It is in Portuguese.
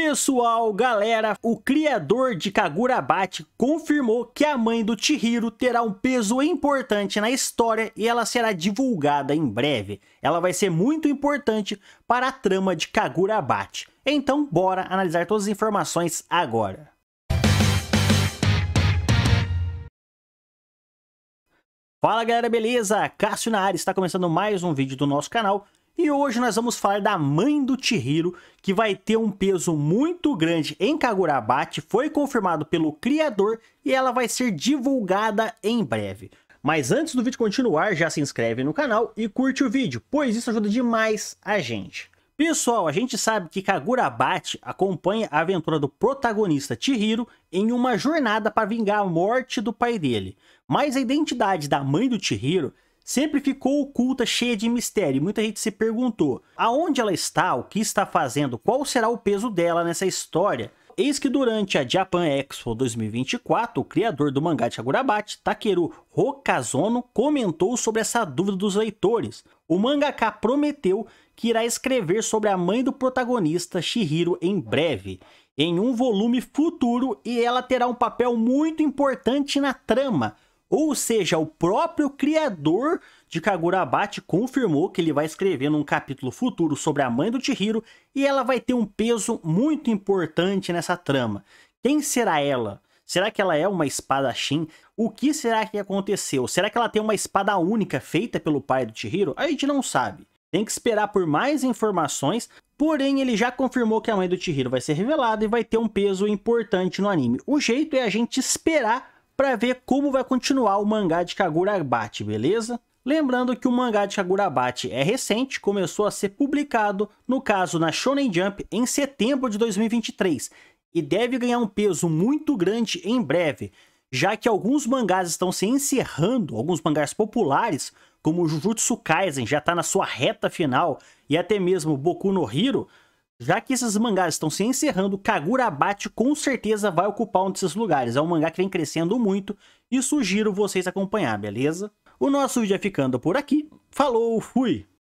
Pessoal, galera, o criador de Kagura Bate confirmou que a mãe do Chihiro terá um peso importante na história e ela será divulgada em breve. Ela vai ser muito importante para a trama de Kagura Bate. Então, bora analisar todas as informações agora. Fala galera, beleza? Cássio na área, está começando mais um vídeo do nosso canal e hoje nós vamos falar da mãe do Chihiro, que vai ter um peso muito grande em Kagurabate, foi confirmado pelo criador e ela vai ser divulgada em breve. Mas antes do vídeo continuar, já se inscreve no canal e curte o vídeo, pois isso ajuda demais a gente. Pessoal, a gente sabe que Kagurabate acompanha a aventura do protagonista Chihiro em uma jornada para vingar a morte do pai dele. Mas a identidade da mãe do Chihiro sempre ficou oculta, cheia de mistério. Muita gente se perguntou aonde ela está, o que está fazendo, qual será o peso dela nessa história. Eis que durante a Japan Expo 2024, o criador do mangá de Shagurabachi, Takeru Hokazono, comentou sobre essa dúvida dos leitores. O mangaka prometeu que irá escrever sobre a mãe do protagonista Shihiro em breve, em um volume futuro, e ela terá um papel muito importante na trama, ou seja, o próprio criador de Kagura Abate confirmou que ele vai escrever num capítulo futuro sobre a mãe do Chihiro e ela vai ter um peso muito importante nessa trama. Quem será ela? Será que ela é uma espada shin? O que será que aconteceu? Será que ela tem uma espada única feita pelo pai do Chihiro? A gente não sabe. Tem que esperar por mais informações, porém ele já confirmou que a mãe do Chihiro vai ser revelada e vai ter um peso importante no anime. O jeito é a gente esperar para ver como vai continuar o mangá de Kagurabate, beleza? Lembrando que o mangá de Kagurabate é recente, começou a ser publicado, no caso na Shonen Jump, em setembro de 2023 e deve ganhar um peso muito grande em breve, já que alguns mangás estão se encerrando, alguns mangás populares, como Jujutsu Kaisen já está na sua reta final e até mesmo Boku no Hero, já que esses mangás estão se encerrando, Kagura Abate com certeza vai ocupar um desses lugares. É um mangá que vem crescendo muito e sugiro vocês acompanhar, beleza? O nosso vídeo é ficando por aqui. Falou, fui!